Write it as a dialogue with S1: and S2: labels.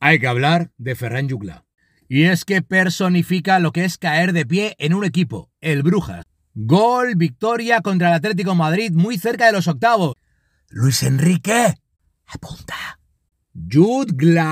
S1: hay que hablar de Ferran Jugla. Y es que personifica lo que es caer de pie en un equipo, el Brujas. Gol, victoria contra el Atlético Madrid muy cerca de los octavos. Luis Enrique, apunta. Jugla.